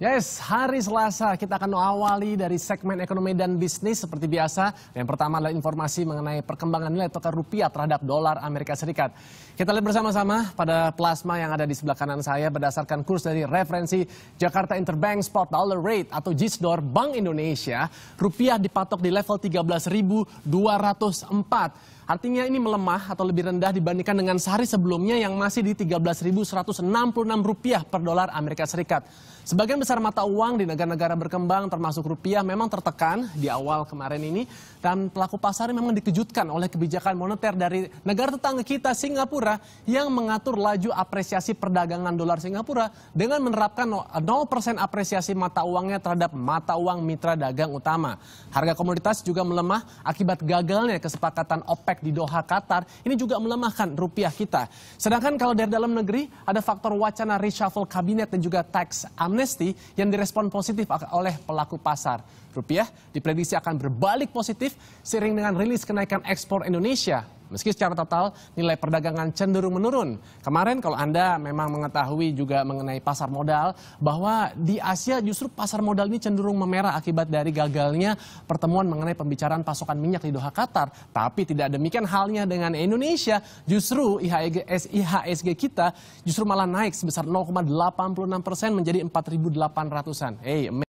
Yes, hari Selasa kita akan awali dari segmen ekonomi dan bisnis seperti biasa. Yang pertama adalah informasi mengenai perkembangan nilai tukar rupiah terhadap dolar Amerika Serikat. Kita lihat bersama-sama pada plasma yang ada di sebelah kanan saya berdasarkan kurs dari referensi Jakarta Interbank Spot Dollar Rate atau JISDOR Bank Indonesia, rupiah dipatok di level 13.204. Artinya ini melemah atau lebih rendah dibandingkan dengan sehari sebelumnya yang masih di 13.166 rupiah per dolar Amerika Serikat. Sebagian besar Pasar mata uang di negara-negara berkembang termasuk rupiah memang tertekan di awal kemarin ini dan pelaku pasar memang dikejutkan oleh kebijakan moneter dari negara tetangga kita Singapura yang mengatur laju apresiasi perdagangan dolar Singapura dengan menerapkan 0% apresiasi mata uangnya terhadap mata uang mitra dagang utama. Harga komoditas juga melemah akibat gagalnya kesepakatan OPEC di Doha, Qatar. Ini juga melemahkan rupiah kita. Sedangkan kalau dari dalam negeri ada faktor wacana reshuffle kabinet dan juga tax amnesty yang direspon positif oleh pelaku pasar. Rupiah diprediksi akan berbalik positif sering dengan rilis kenaikan ekspor Indonesia Meski secara total nilai perdagangan cenderung menurun. Kemarin kalau Anda memang mengetahui juga mengenai pasar modal bahwa di Asia justru pasar modal ini cenderung memerah akibat dari gagalnya pertemuan mengenai pembicaraan pasokan minyak di Doha Qatar. Tapi tidak demikian halnya dengan Indonesia. Justru IHSG kita justru malah naik sebesar 0,86 menjadi 4.800-an. Hey,